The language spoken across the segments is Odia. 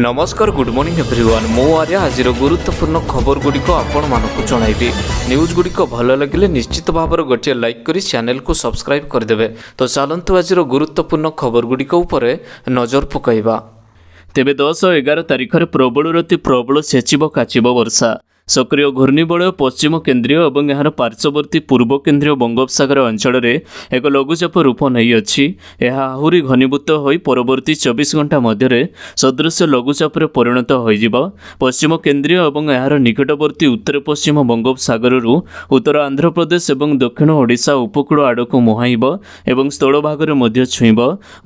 ନମସ୍କାର ଗୁଡ୍ ମର୍ଣ୍ଣିଂ ଏଭ୍ରିୱାନ୍ ମୋ ଆରେ ଆଜିର ଗୁରୁତ୍ୱପୂର୍ଣ୍ଣ ଖବରଗୁଡ଼ିକ ଆପଣମାନଙ୍କୁ ଜଣାଇବି ନ୍ୟୁଜ୍ଗୁଡ଼ିକ ଭଲ ଲାଗିଲେ ନିଶ୍ଚିତ ଭାବରେ ଗୋଟିଏ ଲାଇକ୍ କରି ଚ୍ୟାନେଲ୍କୁ ସବସ୍କ୍ରାଇବ୍ କରିଦେବେ ତ ଚାଲନ୍ତୁ ଆଜିର ଗୁରୁତ୍ୱପୂର୍ଣ୍ଣ ଖବରଗୁଡ଼ିକ ଉପରେ ନଜର ପକାଇବା ତେବେ ଦଶ ଏଗାର ତାରିଖରେ ପ୍ରବଳରୁ ଅତି ପ୍ରବଳ ସେଚିବ କାଚିବ ବର୍ଷା ସକ୍ରିୟ ଘୂର୍ଣ୍ଣିବଳୟ ପଶ୍ଚିମ କେନ୍ଦ୍ରୀୟ ଏବଂ ଏହାର ପାର୍ଶ୍ୱବର୍ତ୍ତୀ ପୂର୍ବ କେନ୍ଦ୍ରୀୟ ବଙ୍ଗୋପସାଗର ଅଞ୍ଚଳରେ ଏକ ଲଘୁଚାପ ରୂପ ନେଇଅଛି ଏହା ଆହୁରି ଘନୀଭୂତ ହୋଇ ପରବର୍ତ୍ତୀ ଚବିଶ ଘଣ୍ଟା ମଧ୍ୟରେ ସଦୃଶ ଲଘୁଚାପରେ ପରିଣତ ହୋଇଯିବ ପଶ୍ଚିମ କେନ୍ଦ୍ରୀୟ ଏବଂ ଏହାର ନିକଟବର୍ତ୍ତୀ ଉତ୍ତର ପଶ୍ଚିମ ବଙ୍ଗୋପସାଗରରୁ ଉତ୍ତର ଆନ୍ଧ୍ରପ୍ରଦେଶ ଏବଂ ଦକ୍ଷିଣ ଓଡ଼ିଶା ଉପକୂଳ ଆଡ଼କୁ ମୁହାଁଇବ ଏବଂ ସ୍ଥଳଭାଗରେ ମଧ୍ୟ ଛୁଇଁବ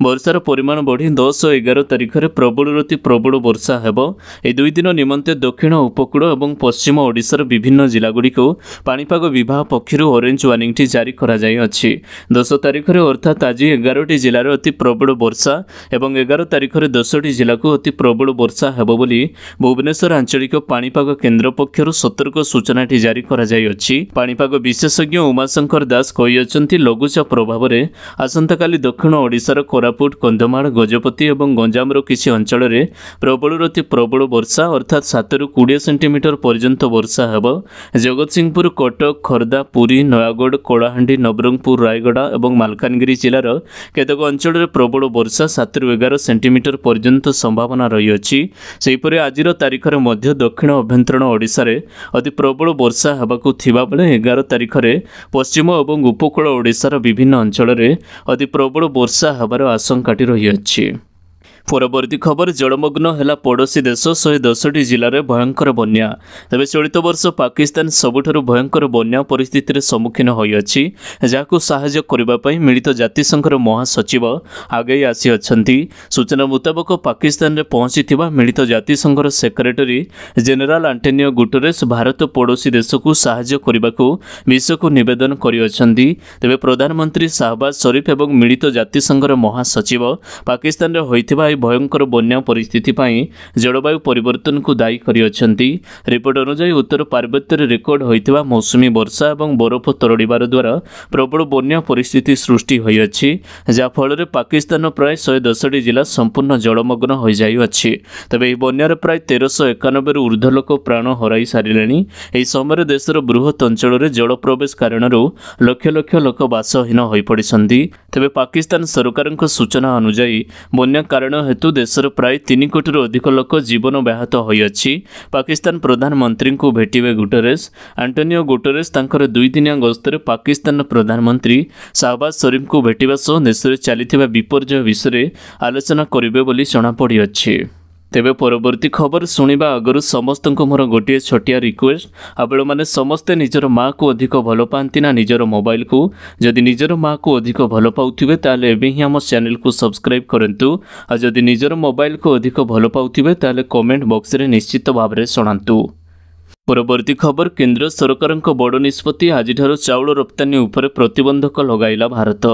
ବର୍ଷାର ପରିମାଣ ବଢ଼ି ଦଶ ଓ ଏଗାର ତାରିଖରେ ପ୍ରବଳରୁ ପ୍ରବଳ ବର୍ଷା ହେବ ଏହି ଦୁଇ ଦିନ ନିମନ୍ତେ ଦକ୍ଷିଣ ଉପକୂଳ ଏବଂ ପଶ୍ଚିମ ପଶ୍ଚିମ ଓଡ଼ିଶାର ବିଭିନ୍ନ ଜିଲ୍ଲାଗୁଡ଼ିକୁ ପାଣିପାଗ ବିଭାଗ ପକ୍ଷରୁ ଅରେଞ୍ଜ ୱାର୍ଣ୍ଣିଂଟି ଜାରି କରାଯାଇଅଛି ଦଶ ତାରିଖରେ ଅର୍ଥାତ୍ ଆଜି ଏଗାରଟି ଜିଲ୍ଲାରେ ଅତି ପ୍ରବଳ ବର୍ଷା ଏବଂ ଏଗାର ତାରିଖରେ ଦଶଟି ଜିଲ୍ଲାକୁ ଅତି ପ୍ରବଳ ବର୍ଷା ହେବ ବୋଲି ଭୁବନେଶ୍ୱର ଆଞ୍ଚଳିକ ପାଣିପାଗ କେନ୍ଦ୍ର ପକ୍ଷରୁ ସତର୍କ ସୂଚନାଟି ଜାରି କରାଯାଇଅଛି ପାଣିପାଗ ବିଶେଷଜ୍ଞ ଉମାଶଙ୍କର ଦାସ କହିଅଛନ୍ତି ଲଘୁଚାପ ପ୍ରଭାବରେ ଆସନ୍ତାକାଲି ଦକ୍ଷିଣ ଓଡ଼ିଶାର କୋରାପୁଟ କନ୍ଧମାଳ ଗଜପତି ଏବଂ ଗଞ୍ଜାମର କିଛି ଅଞ୍ଚଳରେ ପ୍ରବଳରୁ ଅତି ପ୍ରବଳ ବର୍ଷା ଅର୍ଥାତ୍ ସାତରୁ କୋଡ଼ିଏ ସେଣ୍ଟିମିଟର ପର୍ଯ୍ୟନ୍ତ ଅତ୍ୟନ୍ତ ବର୍ଷା ହେବ ଜଗତସିଂହପୁର କଟକ ଖୋର୍ଦ୍ଧା ପୁରୀ ନୟାଗଡ଼ କଳାହାଣ୍ଡି ନବରଙ୍ଗପୁର ରାୟଗଡ଼ା ଏବଂ ମାଲକାନଗିରି ଜିଲ୍ଲାର କେତେକ ଅଞ୍ଚଳରେ ପ୍ରବଳ ବର୍ଷା ସାତରୁ ଏଗାର ସେଣ୍ଟିମିଟର ପର୍ଯ୍ୟନ୍ତ ସମ୍ଭାବନା ରହିଅଛି ସେହିପରି ଆଜିର ତାରିଖରେ ମଧ୍ୟ ଦକ୍ଷିଣ ଅଭ୍ୟନ୍ତରୀଣ ଓଡ଼ିଶାରେ ଅତି ପ୍ରବଳ ବର୍ଷା ହେବାକୁ ଥିବାବେଳେ ଏଗାର ତାରିଖରେ ପଶ୍ଚିମ ଏବଂ ଉପକୂଳ ଓଡ଼ିଶାର ବିଭିନ୍ନ ଅଞ୍ଚଳରେ ଅତି ପ୍ରବଳ ବର୍ଷା ହେବାର ଆଶଙ୍କାଟି ରହିଅଛି ପରବର୍ତ୍ତୀ ଖବର ଜଳମଗ୍ନ ହେଲା ପଡ଼ୋଶୀ ଦେଶ ଶହେ ଦଶଟି ଜିଲ୍ଲାରେ ଭୟଙ୍କର ବନ୍ୟା ତେବେ ଚଳିତ ବର୍ଷ ପାକିସ୍ତାନ ସବୁଠାରୁ ଭୟଙ୍କର ବନ୍ୟା ପରିସ୍ଥିତିରେ ସମ୍ମୁଖୀନ ହୋଇଅଛି ଯାହାକୁ ସାହାଯ୍ୟ କରିବା ପାଇଁ ମିଳିତ ଜାତିସଂଘର ମହାସଚିବ ଆଗେଇ ଆସିଅଛନ୍ତି ସୂଚନା ମୁତାବକ ପାକିସ୍ତାନରେ ପହଞ୍ଚିଥିବା ମିଳିତ ଜାତିସଂଘର secretary general Antonio Guterres Bharat ପଡ଼ୋଶୀ ଦେଶକୁ ସାହାଯ୍ୟ କରିବାକୁ ବିଶ୍ୱକୁ ନିବେଦନ କରିଅଛନ୍ତି ତେବେ ପ୍ରଧାନମନ୍ତ୍ରୀ ଶାହବାଜ ସରିଫ ଏବଂ ମିଳିତ ଜାତିସଂଘର ମହାସଚିବ ପାକିସ୍ତାନରେ ହୋଇଥିବା ଭୟଙ୍କର ବନ୍ୟା ପରିସ୍ଥିତି ପାଇଁ ଜଳବାୟୁ ପରିବର୍ତ୍ତନକୁ ଦାୟୀ କରିଅଛନ୍ତି ରିପୋର୍ଟ ଅନୁଯାୟୀ ଉତ୍ତର ପାର୍ବତ୍ୟରେ ରେକର୍ଡ ହୋଇଥିବା ମୌସୁମୀ ବର୍ଷା ଏବଂ ବରଫ ତରଳିବାର ଦ୍ୱାରା ପ୍ରବଳ ବନ୍ୟା ପରିସ୍ଥିତି ସୃଷ୍ଟି ହୋଇଅଛି ଯାହାଫଳରେ ପାକିସ୍ତାନର ପ୍ରାୟ ଶହେ ଦଶଟି ଜିଲ୍ଲା ସମ୍ପୂର୍ଣ୍ଣ ଜଳମଗ୍ନ ହୋଇଯାଇଅଛି ତେବେ ଏହି ବନ୍ୟାରେ ପ୍ରାୟ ତେରଶହ ଏକାନବେରୁ ଉର୍ଦ୍ଧ୍ୱ ଲୋକ ପ୍ରାଣ ହରାଇ ସାରିଲେଣି ଏହି ସମୟରେ ଦେଶର ବୃହତ ଅଞ୍ଚଳରେ ଜଳ ପ୍ରବେଶ କାରଣରୁ ଲକ୍ଷ ଲକ୍ଷ ଲୋକ ବାସହୀନ ହୋଇପଡ଼ିଛନ୍ତି ତେବେ ପାକିସ୍ତାନ ସରକାରଙ୍କ ସୂଚନା ଅନୁଯାୟୀ ବନ୍ୟା କାରଣ ହେତୁ ଦେଶରେ ପ୍ରାୟ ତିନି କୋଟିରୁ ଅଧିକ ଲୋକ ଜୀବନ ବ୍ୟାହତ ହୋଇଅଛି ପାକିସ୍ତାନ ପ୍ରଧାନମନ୍ତ୍ରୀଙ୍କୁ ଭେଟିବେ ଗୁଟରେସ୍ ଆଣ୍ଟୋନିଓ ଗୁଟରେସ୍ ତାଙ୍କର ଦୁଇଦିନିଆ ଗସ୍ତରେ ପାକିସ୍ତାନର ପ୍ରଧାନମନ୍ତ୍ରୀ ଶାହବାଜ ଶରିଫ୍ଙ୍କୁ ଭେଟିବା ସହ ଦେଶରେ ଚାଲିଥିବା ବିପର୍ଯ୍ୟୟ ବିଷୟରେ ଆଲୋଚନା କରିବେ ବୋଲି ଜଣାପଡ଼ିଅଛି ତେବେ ପରବର୍ତ୍ତୀ ଖବର ଶୁଣିବା ଆଗରୁ ସମସ୍ତଙ୍କୁ ମୋର ଗୋଟିଏ ଛୋଟିଆ ରିକ୍ୱେଷ୍ଟ ଆପଣମାନେ ସମସ୍ତେ ନିଜର ମାଆକୁ ଅଧିକ ଭଲ ପାଆନ୍ତି ନା ନିଜର ମୋବାଇଲକୁ ଯଦି ନିଜର ମାଆକୁ ଅଧିକ ଭଲ ପାଉଥିବେ ତାହେଲେ ଏବେ ହିଁ ଆମ ଚ୍ୟାନେଲକୁ ସବସ୍କ୍ରାଇବ୍ କରନ୍ତୁ ଆଉ ଯଦି ନିଜର ମୋବାଇଲକୁ ଅଧିକ ଭଲ ପାଉଥିବେ ତାହେଲେ କମେଣ୍ଟ ବକ୍ସରେ ନିଶ୍ଚିତ ଭାବରେ ଶୁଣାନ୍ତୁ ପରବର୍ତ୍ତୀ ଖବର କେନ୍ଦ୍ର ସରକାରଙ୍କ ବଡ଼ ନିଷ୍ପତ୍ତି ଆଜିଠାରୁ ଚାଉଳ ରପ୍ତାନୀ ଉପରେ ପ୍ରତିବନ୍ଧକ ଲଗାଇଲା ଭାରତ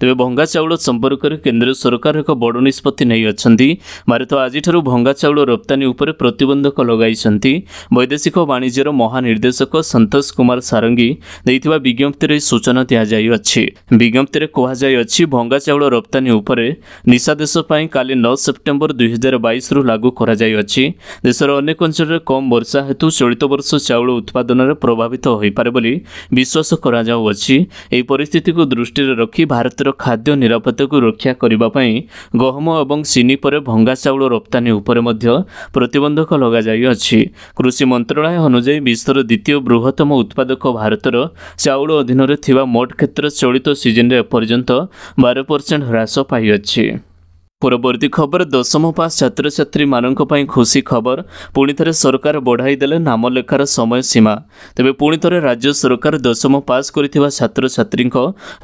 ତେବେ ଭଙ୍ଗା ଚାଉଳ ସମ୍ପର୍କରେ କେନ୍ଦ୍ର ସରକାର ଏକ ବଡ଼ ନିଷ୍ପତ୍ତି ନେଇଅଛନ୍ତି ଭାରତ ଆଜିଠାରୁ ଭଙ୍ଗା ଚାଉଳ ରପ୍ତାନୀ ଉପରେ ପ୍ରତିବନ୍ଧକ ଲଗାଇଛନ୍ତି ବୈଦେଶିକ ବାଣିଜ୍ୟର ମହାନିର୍ଦ୍ଦେଶକ ସନ୍ତୋଷ କୁମାର ସାରଙ୍ଗୀ ଦେଇଥିବା ବିଜ୍ଞପ୍ତିରେ ସୂଚନା ଦିଆଯାଇଅଛି ବିଜ୍ଞପ୍ତିରେ କୁହାଯାଇଅଛି ଭଙ୍ଗା ଚାଉଳ ରପ୍ତାନୀ ଉପରେ ନିଶାଦେଶ ପାଇଁ କାଲି ନଅ ସେପ୍ଟେମ୍ବର ଦୁଇହଜାର ବାଇଶରୁ ଲାଗୁ କରାଯାଇଅଛି ଦେଶର ଅନେକ ଅଞ୍ଚଳରେ କମ୍ ବର୍ଷା ହେତୁ ଚଳିତ ବର୍ଷ ବର୍ଷ ଚାଉଳ ଉତ୍ପାଦନରେ ପ୍ରଭାବିତ ହୋଇପାରେ ବୋଲି ବିଶ୍ୱାସ କରାଯାଉଅଛି ଏହି ପରିସ୍ଥିତିକୁ ଦୃଷ୍ଟିରେ ରଖି ଭାରତର ଖାଦ୍ୟ ନିରାପତ୍ତାକୁ ରକ୍ଷା କରିବା ପାଇଁ ଗହମ ଏବଂ ସିନି ପରେ ଭଙ୍ଗା ଚାଉଳ ରପ୍ତାନୀ ଉପରେ ମଧ୍ୟ ପ୍ରତିବନ୍ଧକ ଲଗାଯାଇଅଛି କୃଷି ମନ୍ତ୍ରଣାଳୟ ଅନୁଯାୟୀ ବିଶ୍ୱର ଦ୍ୱିତୀୟ ବୃହତ୍ତମ ଉତ୍ପାଦକ ଭାରତର ଚାଉଳ ଅଧୀନରେ ଥିବା ମୋଟ କ୍ଷେତ୍ର ଚଳିତ ସିଜିନ୍ରେ ଏପର୍ଯ୍ୟନ୍ତ ବାର ପରସେଣ୍ଟ ହ୍ରାସ ପାଇଅଛି পূর্ববর্তী খবর দশম পাস ছাত্রছাত্রীମାନଙ୍କ ପାଇଁ ଖୁସି ଖବର ପୁଣି ଥରେ ସରକାର ବଢ଼ାଇଦେଲେ ନାମଲେଖାର ସମୟସୀମା ତେବେ ପୁଣି ଥରେ ରାଜ୍ୟ ସରକାର ଦଶମ ପାସ୍ କରିଥିବା ଛାତ୍ରଛାତ୍ରୀଙ୍କ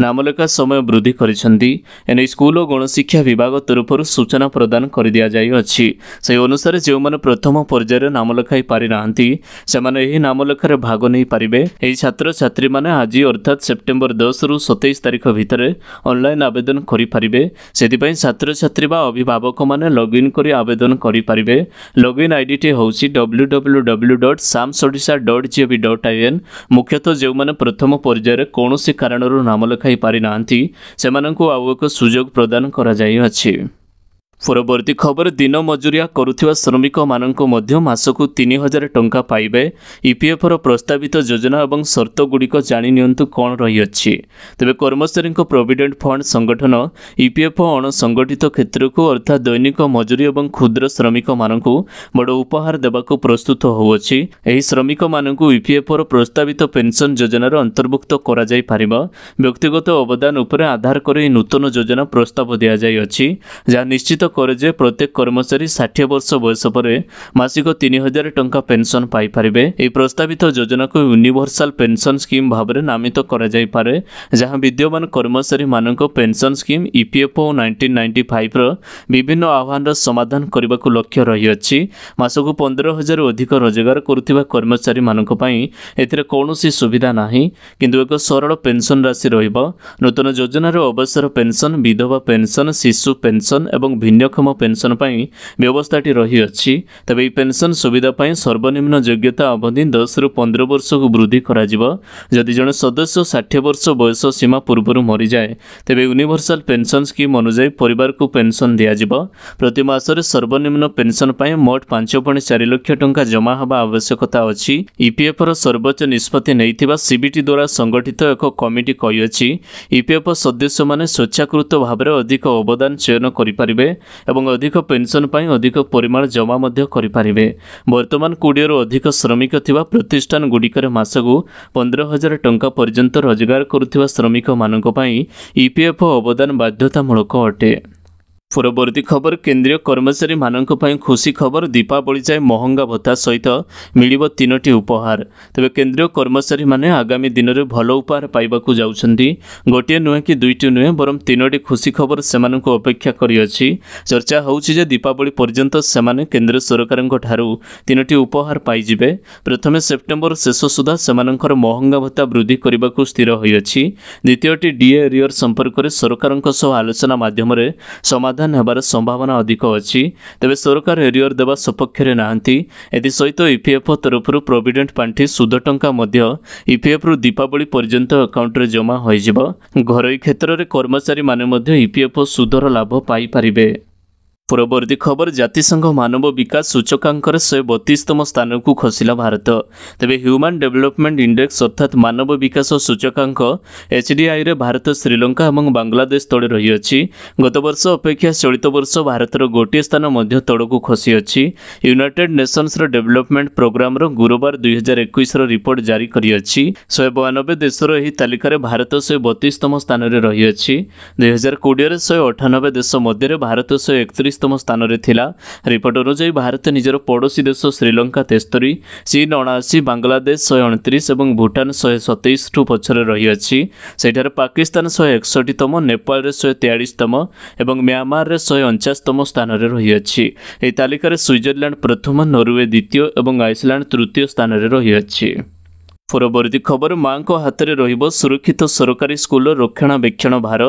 ନାମଲେଖା ସମୟ ବୃଦ୍ଧି କରିଛନ୍ତି ଏନେଇ ସ୍କୁଲ ଓ ଗଣଶିକ୍ଷା ବିଭାଗ ତରଫରୁ ସୂଚନା ପ୍ରଦାନ କରିଦିଆଯାଇଅଛି ସେହି ଅନୁସାରେ ଯେଉଁମାନେ ପ୍ରଥମ ପର୍ଯ୍ୟାୟରେ ନାମ ଲେଖାଇ ପାରିନାହାନ୍ତି ସେମାନେ ଏହି ନାମଲେଖାରେ ଭାଗ ନେଇପାରିବେ ଏହି ଛାତ୍ରଛାତ୍ରୀମାନେ ଆଜି ଅର୍ଥାତ୍ ସେପ୍ଟେମ୍ବର ଦଶରୁ ସତେଇଶ ତାରିଖ ଭିତରେ ଅନଲାଇନ୍ ଆବେଦନ କରିପାରିବେ ସେଥିପାଇଁ ଛାତ୍ରଛାତ୍ରୀ ଥିବା ବା ଅଭିଭାବକମାନେ ଲଗ୍ଇନ୍ କରି ଆବେଦନ କରିପାରିବେ ଲଗ୍ଇନ୍ ଆଇ ଡିଟି ହେଉଛି W W W dot SAMS Odisha dot B dot IN ମୁଖ୍ୟତଃ ଯେଉଁମାନେ ପ୍ରଥମ ପର୍ଯ୍ୟାୟରେ କୌଣସି କାରଣରୁ ନାମ ଲେଖାଇ ପାରିନାହାନ୍ତି ସେମାନଙ୍କୁ ଆଉ ଏକ ସୁଯୋଗ ପ୍ରଦାନ କରାଯାଇଅଛି পরবর্তী খবর দিন মজুরিয়া করুଥିବା ଶ୍ରମିକମାନଙ୍କୁ ମଧ୍ୟ ମାସକୁ ତିନି ହଜାର ଟଙ୍କା ପାଇବେ ଇପିଏଫ୍ର ପ୍ରସ୍ତାବିତ ଯୋଜନା ଏବଂ ସର୍ତ୍ତଗୁଡ଼ିକ ଜାଣିନିଅନ୍ତୁ କ'ଣ ରହିଅଛି ତେବେ କର୍ମଚାରୀଙ୍କ ପ୍ରୋଭିଡେଣ୍ଟ ଫଣ୍ଡ ସଂଗଠନ ଇପିଏଫ୍ ଅଣସଂଗଠିତ କ୍ଷେତ୍ରକୁ ଅର୍ଥାତ୍ ଦୈନିକ ମଜୁରୀ ଏବଂ କ୍ଷୁଦ୍ର ଶ୍ରମିକମାନଙ୍କୁ ବଡ଼ ଉପହାର ଦେବାକୁ ପ୍ରସ୍ତୁତ ହେଉଅଛି ଏହି ଶ୍ରମିକମାନଙ୍କୁ ଇପିଏଫ୍ର ପ୍ରସ୍ତାବିତ ପେନ୍ସନ୍ ଯୋଜନାର ଅନ୍ତର୍ଭୁକ୍ତ କରାଯାଇପାରିବ ବ୍ୟକ୍ତିଗତ ଅବଦାନ ଉପରେ ଆଧାର କରି ନୂତନ ଯୋଜନା ପ୍ରସ୍ତାବ ଦିଆଯାଇଅଛି ଯାହା ନିଶ୍ଚିତ କରେ ଯେ ପ୍ରତ୍ୟେକ କର୍ମଚାରୀ ଷାଠିଏ ବର୍ଷ ବୟସ ପରେ ମାସିକ ତିନି ହଜାର ଟଙ୍କା ପେନ୍ସନ୍ ପାଇପାରିବେ ଏହି ପ୍ରସ୍ତାବିତ ଯୋଜନାକୁ ୟୁନିଭର୍ସାଲ୍ ପେନ୍ସନ୍ ସ୍କିମ୍ ଭାବରେ ନାମିତ କରାଯାଇପାରେ ଯାହା ବିଦ୍ୟମାନ କର୍ମଚାରୀମାନଙ୍କ pension scheme EPFO nineteen ninety ଫାଇଭ୍ର ବିଭିନ୍ନ ଆହ୍ୱାନର ସମାଧାନ କରିବାକୁ ଲକ୍ଷ୍ୟ ରହିଅଛି ମାସକୁ ପନ୍ଦର ହଜାର ଅଧିକ ରୋଜଗାର କରୁଥିବା କର୍ମଚାରୀମାନଙ୍କ ପାଇଁ ଏଥିରେ କୌଣସି ସୁବିଧା ନାହିଁ କିନ୍ତୁ ଏକ ସରଳ ପେନ୍ସନ୍ ରାଶି ରହିବ ନୂତନ ଯୋଜନାର ଅବସର ପେନ୍ସନ୍ ବିଧବା ପେନ୍ସନ୍ ଶିଶୁ ପେନ୍ସନ୍ ଏବଂ ଭିନ୍ନ ଭିନ୍ନକ୍ଷମ ପେନ୍ସନ୍ ପାଇଁ ବ୍ୟବସ୍ଥାଟି ରହିଅଛି ତେବେ ଏହି ପେନ୍ସନ୍ ସୁବିଧା ପାଇଁ ସର୍ବନିମ୍ନ ଯୋଗ୍ୟତା ଅବଧି ଦଶରୁ ପନ୍ଦର ବର୍ଷକୁ ବୃଦ୍ଧି କରାଯିବ ଯଦି ଜଣେ ସଦସ୍ୟ ଷାଠିଏ ବର୍ଷ ବୟସ ସୀମା ପୂର୍ବରୁ ମରିଯାଏ ତେବେ ୟୁନିଭର୍ସାଲ୍ ପେନ୍ସନ୍ ସ୍କିମ୍ ଅନୁଯାୟୀ ପରିବାରକୁ ପେନ୍ସନ୍ ଦିଆଯିବ ପ୍ରତି ମାସରେ ସର୍ବନିମ୍ନ ପେନ୍ସନ୍ ପାଇଁ ମୋଟ ପାଞ୍ଚ ପଏଣ୍ଟ ଚାରି ଲକ୍ଷ ଟଙ୍କା ଜମା ହେବା ଆବଶ୍ୟକତା ଅଛି ଇପିଏଫ୍ର e ସର୍ବୋଚ୍ଚ ନିଷ୍ପତ୍ତି ନେଇଥିବା ସିବିଟି ଦ୍ୱାରା ସଂଗଠିତ ଏକ କମିଟି କହିଅଛି ଇପିଏଫ୍ e ସଦସ୍ୟମାନେ ସ୍ୱେଚ୍ଛାକୃତ ଭାବରେ ଅଧିକ ଅବଦାନ ଚୟନ କରିପାରିବେ ଏବଂ ଅଧିକ ପେନ୍ସନ୍ ପାଇଁ ଅଧିକ ପରିମାଣ ଜମା ମଧ୍ୟ କରିପାରିବେ ବର୍ତ୍ତମାନ କୋଡ଼ିଏରୁ ଅଧିକ ଶ୍ରମିକ ଥିବା ପ୍ରତିଷ୍ଠାନ ଗୁଡ଼ିକରେ ମାସକୁ ପନ୍ଦର ହଜାର ଟଙ୍କା ପର୍ଯ୍ୟନ୍ତ ରୋଜଗାର କରୁଥିବା ଶ୍ରମିକମାନଙ୍କ ପାଇଁ ଇ ପି ଏଫ୍ଓ ଅବଦାନ ବାଧ୍ୟତାମୂଳକ ଅଟେ ପରବର୍ତ୍ତୀ ଖବର କେନ୍ଦ୍ରୀୟ କର୍ମଚାରୀମାନଙ୍କ ପାଇଁ ଖୁସି ଖବର ଦୀପାବଳି ଯାଏ ମହଙ୍ଗା ଭତ୍ତା ସହିତ ମିଳିବ ତିନୋଟି ଉପହାର ତେବେ କେନ୍ଦ୍ରୀୟ କର୍ମଚାରୀମାନେ ଆଗାମୀ ଦିନରେ ଭଲ ଉପହାର ପାଇବାକୁ ଯାଉଛନ୍ତି ଗୋଟିଏ ନୁହେଁ କି ଦୁଇଟି ନୁହେଁ ବରଂ ତିନୋଟି ଖୁସି ଖବର ସେମାନଙ୍କୁ ଅପେକ୍ଷା କରିଅଛି ଚର୍ଚ୍ଚା ହେଉଛି ଯେ ଦୀପାବଳି ପର୍ଯ୍ୟନ୍ତ ସେମାନେ କେନ୍ଦ୍ର ସରକାରଙ୍କଠାରୁ ତିନୋଟି ଉପହାର ପାଇଯିବେ ପ୍ରଥମେ ସେପ୍ଟେମ୍ବର ଶେଷ ସୁଦ୍ଧା ସେମାନଙ୍କର ମହଙ୍ଗା ଭତ୍ତା ବୃଦ୍ଧି କରିବାକୁ ସ୍ଥିର ହୋଇଅଛି ଦ୍ୱିତୀୟଟି ଡିଏ ରିଅର୍ ସମ୍ପର୍କରେ ସରକାରଙ୍କ ସହ ଆଲୋଚନା ମାଧ୍ୟମରେ ସମାଧାନ ସମାଧାନ ହେବାର ସମ୍ଭାବନା ଅଧିକ ଅଛି ତେବେ ସରକାର ଏରିଅର ଦେବା ସପକ୍ଷରେ ନାହାନ୍ତି ଏଥିସହିତ ଇପିଏଫ୍ଓ ତରଫରୁ ପ୍ରୋଭିଡେଣ୍ଟ ପାଣ୍ଠି ସୁଧ ଟଙ୍କା ମଧ୍ୟ ଇପିଏଫ୍ରୁ ଦୀପାବଳି ପର୍ଯ୍ୟନ୍ତ ଆକାଉଣ୍ଟରେ ଜମା ହୋଇଯିବ ଘରୋଇ କ୍ଷେତ୍ରରେ କର୍ମଚାରୀମାନେ ମଧ୍ୟ ଇପିଏଫ୍ଓ ସୁଧର ଲାଭ ପାଇପାରିବେ পূর্ববর্তী খবর জাতিসংঘ মানব বিকাশ সূচকাঙ্করে শহে বত্রিশতম স্থানকু খসিলা ভারত তবে হ্যুমান ডেভেলপমেন্ট ইন্ডেক্স অর্থাৎ মানব বিকাশ সূচকাঙ্ক এচডিআইরে ভারত শ্রীলঙ্কা এবং বাংলাদেশ তଳେ ରହିଅଛି ଗତବର୍ଷ ଅପେକ୍ଷା ଚଳିତ ବର୍ଷ ଭାରତର ଗୋଟିଏ ସ୍ଥାନ ମଧ୍ୟ ତଳକୁ ଖସିଅଛି ୟୁନାଇଟେଡ୍ ନେସନ୍ସର ଡେଭେଲପମେଣ୍ଟ ପ୍ରୋଗ୍ରାମର ଗୁରୁବାର ଦୁଇହଜାର ଏକୋଇଶର ରିପୋର୍ଟ ଜାରି କରିଅଛି ଶହେ ବୟାନବେ ଦେଶର ଏହି ତାଲିକାରେ ଭାରତ ଶହେ ବତିଶତମ ସ୍ଥାନରେ ରହିଅଛି ଦୁଇହଜାର କୋଡ଼ିଏରେ ଶହେ ଅଠାନବେ ଦେଶ ମଧ୍ୟରେ ଭାରତ ଶହେ ଏକତିରିଶ ଅଣଚାଳିଶତମ ସ୍ଥାନରେ ଥିଲା ରିପୋର୍ଟ ଅନୁଯାୟୀ ଭାରତ ନିଜର ପଡ଼ୋଶୀ ଦେଶ ଶ୍ରୀଲଙ୍କା ତେସ୍ତରି ଚୀନ ଅଣାଅଶୀ ବାଂଲାଦେଶ ଶହେ ଅଣତିରିଶ ଏବଂ ଭୁଟାନ ଶହେ ସତେଇଶଠୁ ପଛରେ ରହିଅଛି ସେଠାରେ ପାକିସ୍ତାନ ଶହେ ଏକଷଠିତମ ନେପାଳରେ ଶହେ ତେୟାଳିଶତମ ଏବଂ ମ୍ୟାମାରରେ ଶହେ ଅଣଚାଶତମ ସ୍ଥାନରେ ରହିଅଛି ଏହି ତାଲିକାରେ ସୁଇଜରଲ୍ୟାଣ୍ଡ ପ୍ରଥମ ନରୱେ ଦ୍ୱିତୀୟ ଏବଂ ଆଇସଲ୍ୟାଣ୍ଡ ତୃତୀୟ ସ୍ଥାନରେ ରହିଅଛି পূର୍ବবর্ତ୍ତী খবর ମାଙ୍କ ହାତରେ ରହିବ ସୁରକ୍ଷିତ ସରକାରୀ ସ୍କୁଲର ରକ୍ଷଣାବେକ୍ଷଣ ଭାର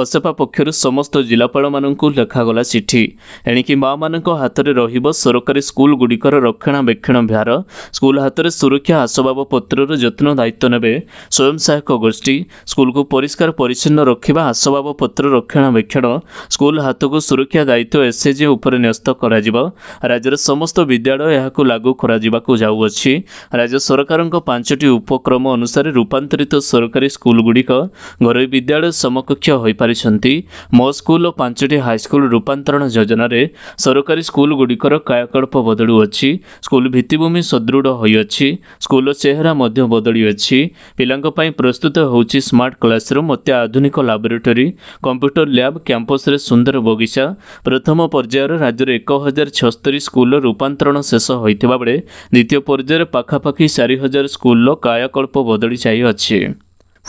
ଅସେପା ପକ୍ଷରୁ ସମସ୍ତ ଜିଲ୍ଲାପାଳମାନଙ୍କୁ ଲେଖାଗଲା ଚିଠି ଏଣିକି ମାଆମାନଙ୍କ ହାତରେ ରହିବ ସରକାରୀ ସ୍କୁଲଗୁଡ଼ିକର ରକ୍ଷଣାବେକ୍ଷଣ ଭାର ସ୍କୁଲ ହାତରେ ସୁରକ୍ଷା ଆସବାବପତ୍ରର ଯତ୍ନ ଦାୟିତ୍ୱ ନେବେ ସ୍ୱୟଂସହାୟକ ଗୋଷ୍ଠୀ ସ୍କୁଲକୁ ପରିଷ୍କାର ପରିଚ୍ଛନ୍ନ ରଖିବା ଆସବାବପତ୍ର ରକ୍ଷଣାବେକ୍ଷଣ ସ୍କୁଲ ହାତକୁ ସୁରକ୍ଷା ଦାୟିତ୍ୱ ଏସ୍ଏଜି ଉପରେ ନ୍ୟସ୍ତ କରାଯିବ ରାଜ୍ୟର ସମସ୍ତ ବିଦ୍ୟାଳୟ ଏହାକୁ ଲାଗୁ କରାଯିବାକୁ ଯାଉଅଛି ରାଜ୍ୟ ସରକାରଙ୍କ ପାଞ୍ଚଟି ଇଂରାଜୀ ଉପକ୍ରମ ଅନୁସାରେ ରୂପାନ୍ତରିତ ସରକାରୀ ସ୍କୁଲଗୁଡ଼ିକ ଘରୋଇ ବିଦ୍ୟାଳୟ ସମକକ୍ଷ ହୋଇପାରିଛନ୍ତି ମୋ ସ୍କୁଲ ଓ ପାଞ୍ଚଟି ହାଇସ୍କୁଲ ରୂପାନ୍ତରଣ ଯୋଜନାରେ ସରକାରୀ ସ୍କୁଲଗୁଡ଼ିକର କାୟକଳ୍ପ ବଦଳୁଅଛି ସ୍କୁଲ ଭିତ୍ତିଭୂମି ସୁଦୃଢ଼ ହୋଇଅଛି ସ୍କୁଲର ଚେହେରା ମଧ୍ୟ ବଦଳିଅଛି ପିଲାଙ୍କ ପାଇଁ ପ୍ରସ୍ତୁତ ହେଉଛି ସ୍ମାର୍ଟ କ୍ଲାସରୁମ୍ ଅତି ଆଧୁନିକ ଲାବୋରେଟୋରୀ କମ୍ପ୍ୟୁଟର ଲ୍ୟାବ୍ କ୍ୟାମ୍ପସ୍ରେ ସୁନ୍ଦର ବଗିଚା ପ୍ରଥମ ପର୍ଯ୍ୟାୟରେ ରାଜ୍ୟରେ ଏକ ହଜାର ଛସ୍ତରୀ ସ୍କୁଲର ରୂପାନ୍ତରଣ ଶେଷ ହୋଇଥିବା ବେଳେ ଦ୍ୱିତୀୟ ପର୍ଯ୍ୟାୟରେ ପାଖାପାଖି ଚାରି ହଜାର ସ୍କୁଲର କାୟାକଳ୍ପ ବଦଳି ଯାଇଅଛି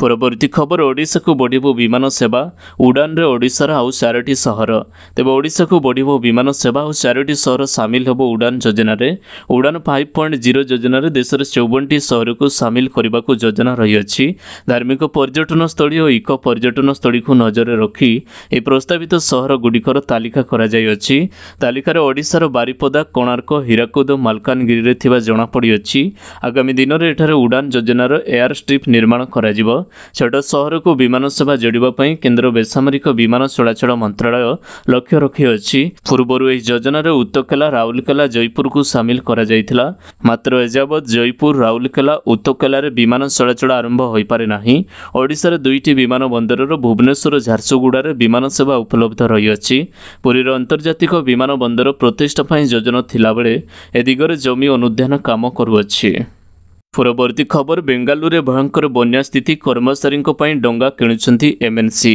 ପରବର୍ତ୍ତୀ ଖବର ଓଡ଼ିଶାକୁ ବଢ଼ିବ ବିମାନ ସେବା ଉଡ଼ାନରେ ଓଡ଼ିଶାର ଆଉ ଚାରୋଟି ସହର ତେବେ ଓଡ଼ିଶାକୁ ବଢ଼ିବ ବିମାନ ସେବା ଆଉ ଚାରୋଟି ସହର ସାମିଲ ହେବ ଉଡ଼ାନ ଯୋଜନାରେ ଉଡ଼ାନ ଫାଇଭ୍ ପଏଣ୍ଟ ଜିରୋ ଯୋଜନାରେ ଦେଶର ଚଉବନଟି ସହରକୁ ସାମିଲ କରିବାକୁ ଯୋଜନା ରହିଅଛି ଧାର୍ମିକ ପର୍ଯ୍ୟଟନସ୍ଥଳୀ ଓ ଇକୋ ପର୍ଯ୍ୟଟନସ୍ଥଳୀକୁ ନଜରରେ ରଖି ଏହି ପ୍ରସ୍ତାବିତ ସହରଗୁଡ଼ିକର ତାଲିକା କରାଯାଇଅଛି ତାଲିକାରେ ଓଡ଼ିଶାର ବାରିପଦା କୋଣାର୍କ ହୀରାକୁଦ ମାଲକାନଗିରିରେ ଥିବା ଜଣାପଡ଼ିଅଛି ଆଗାମୀ ଦିନରେ ଏଠାରେ ଉଡ଼ାନ ଯୋଜନାର ଏୟାର ଷ୍ଟ୍ରିପ୍ ନିର୍ମାଣ କରାଯିବ ଛୋଟ ସହରକୁ ବିମାନ ସେବା ଯୋଡ଼ିବା ପାଇଁ କେନ୍ଦ୍ର ବେସାମରିକ ବିମାନ ଚଳାଚଳ ମନ୍ତ୍ରଣାଳୟ ଲକ୍ଷ୍ୟ ରଖିଅଛି ପୂର୍ବରୁ ଏହି ଯୋଜନାରେ ଉତ୍ତକେଲା ରାଉରକେଲା ଜୟପୁରକୁ ସାମିଲ କରାଯାଇଥିଲା ମାତ୍ର ଏଯାବତ୍ ଜୟପୁର ରାଉରକେଲା ଉତ୍ତକେଲାରେ ବିମାନ ଚଳାଚଳ ଆରମ୍ଭ ହୋଇପାରେ ନାହିଁ ଓଡ଼ିଶାରେ ଦୁଇଟି ବିମାନ ବନ୍ଦରର ଭୁବନେଶ୍ୱର ଝାରସୁଗୁଡ଼ାରେ ବିମାନ ସେବା ଉପଲବ୍ଧ ରହିଅଛି ପୁରୀର ଆନ୍ତର୍ଜାତିକ ବିମାନ ବନ୍ଦର ପ୍ରତିଷ୍ଠା ପାଇଁ ଯୋଜନା ଥିଲାବେଳେ ଏ ଦିଗରେ ଜମି ଅନୁଧ୍ୟାନ କାମ କରୁଅଛି ପରବର୍ତ୍ତୀ ଖବର ବେଙ୍ଗାଲୁରୁରେ ଭୟଙ୍କର ବନ୍ୟା ସ୍ଥିତି କର୍ମଚାରୀଙ୍କ ପାଇଁ ଡଙ୍ଗା କିଣୁଛନ୍ତି ଏମ୍ଏନ୍ସି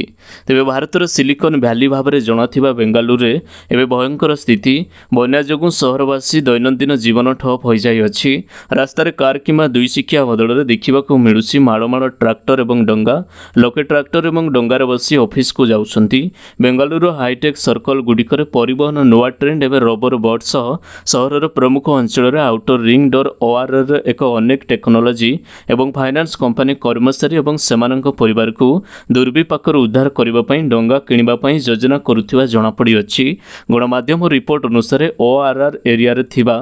ତେବେ ଭାରତର ସିଲିକନ୍ ଭ୍ୟାଲି ଭାବରେ ଜଣାଥିବା ବେଙ୍ଗାଲୁରୁରେ ଏବେ ଭୟଙ୍କର ସ୍ଥିତି ବନ୍ୟା ଯୋଗୁଁ ସହରବାସୀ ଦୈନନ୍ଦିନ ଜୀବନ ଠପ୍ ହୋଇଯାଇଅଛି ରାସ୍ତାରେ କାର୍ କିମ୍ବା ଦୁଇଶିଖିଆ ବଦଳରେ ଦେଖିବାକୁ ମିଳୁଛି ମାଳମାଳ ଟ୍ରାକ୍ଟର ଏବଂ ଡଙ୍ଗା ଲୋକେ ଟ୍ରାକ୍ଟର ଏବଂ ଡଙ୍ଗାରେ ବସି ଅଫିସ୍କୁ ଯାଉଛନ୍ତି ବେଙ୍ଗାଲୁରୁର ହାଇଟେକ୍ ଗୁଡ଼ିକରେ ପରିବହନ ନୂଆ ଟ୍ରେଣ୍ଡ ଏବେ ରବର ବଟ୍ ସହ ସହରର ପ୍ରମୁଖ ଅଞ୍ଚଳରେ ଆଉଟର ରିଙ୍ଗ ଡୋର୍ ଓଆର୍ଆର୍ ଏକ ଅନେକ ଟେକ୍ନୋଲୋଜି ଏବଂ ଫାଇନାନ୍ସ କମ୍ପାନୀ କର୍ମଚାରୀ ଏବଂ ସେମାନଙ୍କ ପରିବାରକୁ ଦୁର୍ବିପାକରୁ ଉଦ୍ଧାର କରିବା ପାଇଁ ଡଙ୍ଗା କିଣିବା ପାଇଁ ଯୋଜନା କରୁଥିବା ଜଣାପଡ଼ିଅଛି ଗଣମାଧ୍ୟମ ରିପୋର୍ଟ ଅନୁସାରେ ଓ ଆର୍ ଆର୍ ଏରିଆରେ ଥିବା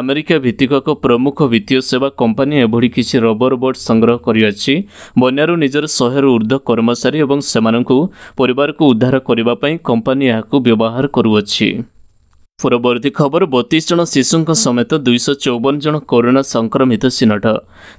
ଆମେରିକା ଭିତ୍ତିକ ଏକ ପ୍ରମୁଖ ବିତ୍ତୀୟ ସେବା କମ୍ପାନୀ ଏଭଳି କିଛି ରବର ବୋଟ୍ ସଂଗ୍ରହ କରିଅଛି ବନ୍ୟାରୁ ନିଜର ଶହେରୁ ଉର୍ଦ୍ଧ୍ୱ କର୍ମଚାରୀ ଏବଂ ସେମାନଙ୍କୁ ପରିବାରକୁ ଉଦ୍ଧାର କରିବା ପାଇଁ କମ୍ପାନୀ ଏହାକୁ ବ୍ୟବହାର କରୁଅଛି ପୂର୍ବବର୍ତ୍ତୀ ଖବର ବତିଶ ଜଣ ଶିଶୁଙ୍କ ସମେତ ଦୁଇଶହ ଚଉବନ ଜଣ କରୋନା ସଂକ୍ରମିତ ଚିହ୍ନଟ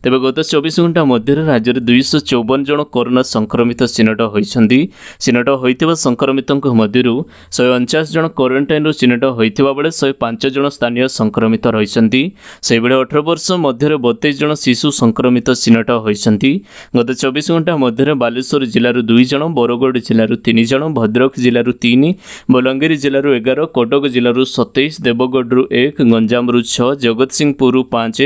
ତେବେ ଗତ ଚବିଶ ଘଣ୍ଟା ମଧ୍ୟରେ ରାଜ୍ୟରେ ଦୁଇଶହ ଚଉବନ ଜଣ କରୋନା ସଂକ୍ରମିତ ଚିହ୍ନଟ ହୋଇଛନ୍ତି ଚିହ୍ନଟ ହୋଇଥିବା ସଂକ୍ରମିତଙ୍କ ମଧ୍ୟରୁ ଶହେ ଅଣଚାଶ ଜଣ କ୍ୱାରେଣ୍ଟାଇନ୍ରୁ ଚିହ୍ନଟ ହୋଇଥିବା ବେଳେ ଶହେ ପାଞ୍ଚ ଜଣ ସ୍ଥାନୀୟ ସଂକ୍ରମିତ ରହିଛନ୍ତି ସେହିଭଳି ଅଠର ବର୍ଷ ମଧ୍ୟରେ ବତେଇଶ ଜଣ ଶିଶୁ ସଂକ୍ରମିତ ଚିହ୍ନଟ ହୋଇଛନ୍ତି ଗତ ଚବିଶ ଘଣ୍ଟା ମଧ୍ୟରେ ବାଲେଶ୍ୱର ଜିଲ୍ଲାରୁ ଦୁଇ ଜଣ ବରଗଡ଼ ଜିଲ୍ଲାରୁ ତିନି ଜଣ ଭଦ୍ରକ ଜିଲ୍ଲାରୁ ତିନି ବଲାଙ୍ଗୀର ଜିଲ୍ଲାରୁ ଏଗାର କଟକ ଜିଲ୍ଲାରୁ ଜିଲ୍ଲାରୁ ସତେଇଶ ଦେବଗଡ଼ରୁ ଏକ ଗଞ୍ଜାମରୁ ଛଅ ଜଗତସିଂହପୁରରୁ ପାଞ୍ଚ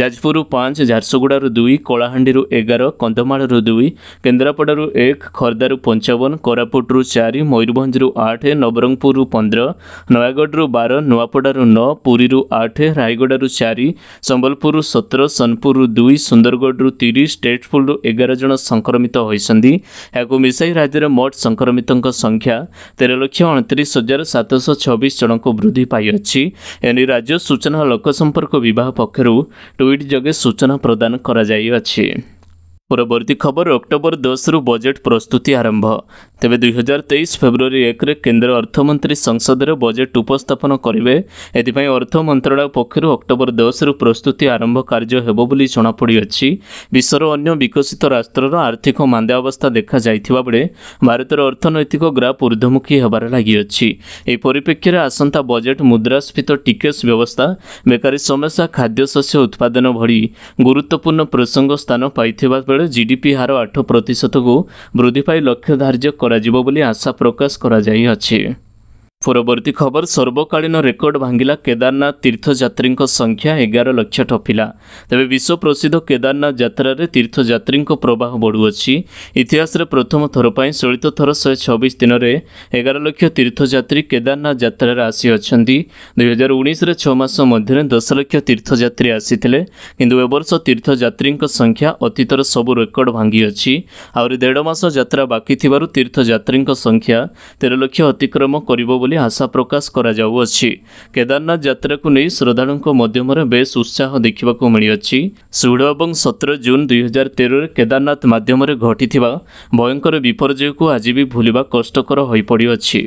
ଯାଜପୁରରୁ ପାଞ୍ଚ ଝାରସୁଗୁଡ଼ାରୁ ଦୁଇ କଳାହାଣ୍ଡିରୁ ଏଗାର କନ୍ଧମାଳରୁ ଦୁଇ କେନ୍ଦ୍ରାପଡ଼ାରୁ ଏକ ଖୋର୍ଦ୍ଧାରୁ ପଞ୍ଚାବନ କୋରାପୁଟରୁ ଚାରି ମୟୂରଭଞ୍ଜରୁ ଆଠ ନବରଙ୍ଗପୁରରୁ ପନ୍ଦର ନୟାଗଡ଼ରୁ ବାର ନୂଆପଡ଼ାରୁ ନଅ ପୁରୀରୁ ଆଠ ରାୟଗଡ଼ାରୁ ଚାରି ସମ୍ବଲପୁରରୁ ସତର ସୋନପୁରରୁ ଦୁଇ ସୁନ୍ଦରଗଡ଼ରୁ ତିରିଶ ଷ୍ଟେଟଫୁଲ୍ରୁ ଏଗାର ଜଣ ସଂକ୍ରମିତ ହୋଇଛନ୍ତି ଏହାକୁ ମିଶାଇ ରାଜ୍ୟରେ ମୋଟ ସଂକ୍ରମିତଙ୍କ ସଂଖ୍ୟା ତେର ଲକ୍ଷ ଅଣତିରିଶ ହଜାର ସାତଶହ ଛବିଶ ଜଣଙ୍କୁ ବୃଦ୍ଧି ପାଇଅଛି ଏନେଇ ରାଜ୍ୟ ସୂଚନା ଲୋକସମ୍ପର୍କ ବିଭାଗ ପକ୍ଷରୁ ଟୁଇଟ୍ ଯୋଗେ ସୂଚନା ପ୍ରଦାନ କରାଯାଇଅଛି ପରବର୍ତ୍ତୀ ଖବର ଅକ୍ଟୋବର ଦଶରୁ ବଜେଟ୍ ପ୍ରସ୍ତୁତି ଆରମ୍ଭ ତେବେ ଦୁଇହଜାର ତେଇଶ ଫେବୃଆରୀ ଏକରେ କେନ୍ଦ୍ର ଅର୍ଥମନ୍ତ୍ରୀ ସଂସଦରେ ବଜେଟ୍ ଉପସ୍ଥାପନ କରିବେ ଏଥିପାଇଁ ଅର୍ଥ ମନ୍ତ୍ରଣାଳୟ ପକ୍ଷରୁ ଅକ୍ଟୋବର ଦଶରୁ ପ୍ରସ୍ତୁତି ଆରମ୍ଭ କାର୍ଯ୍ୟ ହେବ ବୋଲି ଜଣାପଡ଼ିଅଛି ବିଶ୍ୱର ଅନ୍ୟ ବିକଶିତ ରାଷ୍ଟ୍ରର ଆର୍ଥିକ ମାନ୍ଦ୍ୟାବସ୍ଥା ଦେଖାଯାଇଥିବା ବେଳେ ଭାରତର ଅର୍ଥନୈତିକ ଗ୍ରାଫ ଉର୍ଦ୍ଧ୍ୱମୁଖୀ ହେବାରେ ଲାଗିଅଛି ଏହି ପରିପ୍ରେକ୍ଷୀରେ ଆସନ୍ତା ବଜେଟ୍ ମୁଦ୍ରାସ୍ଫୀତ ଟିକସ ବ୍ୟବସ୍ଥା ବେକାରୀ ସମସ୍ୟା ଖାଦ୍ୟଶସ୍ୟ ଉତ୍ପାଦନ ଭଳି ଗୁରୁତ୍ୱପୂର୍ଣ୍ଣ ପ୍ରସଙ୍ଗ ସ୍ଥାନ ପାଇଥିବା ବେଳେ ବେଳେ ଜିଡିପି ହାର ଆଠ ପ୍ରତିଶତକୁ ବୃଦ୍ଧି ପାଇ ଲକ୍ଷ୍ୟ ଧାର୍ଯ୍ୟ କରାଯିବ ବୋଲି ଆଶା ପ୍ରକାଶ କରାଯାଇଅଛି ପରବର୍ତ୍ତୀ ଖବର ସର୍ବକାଳୀନ ରେକର୍ଡ ଭାଙ୍ଗିଲା କେଦାରନାଥ ତୀର୍ଥଯାତ୍ରୀଙ୍କ ସଂଖ୍ୟା ଏଗାର ଲକ୍ଷ ଟପିଲା ତେବେ ବିଶ୍ୱ ପ୍ରସିଦ୍ଧ କେଦାରନାଥ ଯାତ୍ରାରେ ତୀର୍ଥଯାତ୍ରୀଙ୍କ ପ୍ରବାହ ବଢ଼ୁଅଛି ଇତିହାସରେ ପ୍ରଥମ ଥର ପାଇଁ ଚଳିତ ଥର ଶହେ ଛବିଶ ଦିନରେ ଏଗାର ଲକ୍ଷ ତୀର୍ଥଯାତ୍ରୀ କେଦାରନାଥ ଯାତ୍ରାରେ ଆସିଅଛନ୍ତି ଦୁଇହଜାର ଉଣେଇଶରେ ଛଅ ମାସ ମଧ୍ୟରେ ଦଶ ଲକ୍ଷ ତୀର୍ଥଯାତ୍ରୀ ଆସିଥିଲେ କିନ୍ତୁ ଏବର୍ଷ ତୀର୍ଥଯାତ୍ରୀଙ୍କ ସଂଖ୍ୟା ଅତୀତର ସବୁ ରେକର୍ଡ ଭାଙ୍ଗିଅଛି ଆହୁରି ଦେଢ଼ ମାସ ଯାତ୍ରା ବାକି ଥିବାରୁ ତୀର୍ଥଯାତ୍ରୀଙ୍କ ସଂଖ୍ୟା ତେର ଲକ୍ଷ ଅତିକ୍ରମ କରିବ ବୋଲି ଆଶା ପ୍ରକାଶ କରାଯାଉଅଛି କେଦାରନାଥ ଯାତ୍ରାକୁ ନେଇ ଶ୍ରଦ୍ଧାଳୁଙ୍କ ମଧ୍ୟମରେ ବେଶ୍ ଉତ୍ସାହ ଦେଖିବାକୁ ମିଳିଅଛି ଷୋହଳ ଏବଂ ସତର ଜୁନ୍ ଦୁଇହଜାର ତେରରେ କେଦାରନାଥ ମାଧ୍ୟମରେ ଘଟିଥିବା ଭୟଙ୍କର ବିପର୍ଯ୍ୟୟକୁ ଆଜି ବି ଭୁଲିବା କଷ୍ଟକର ହୋଇପଡ଼ିଅଛି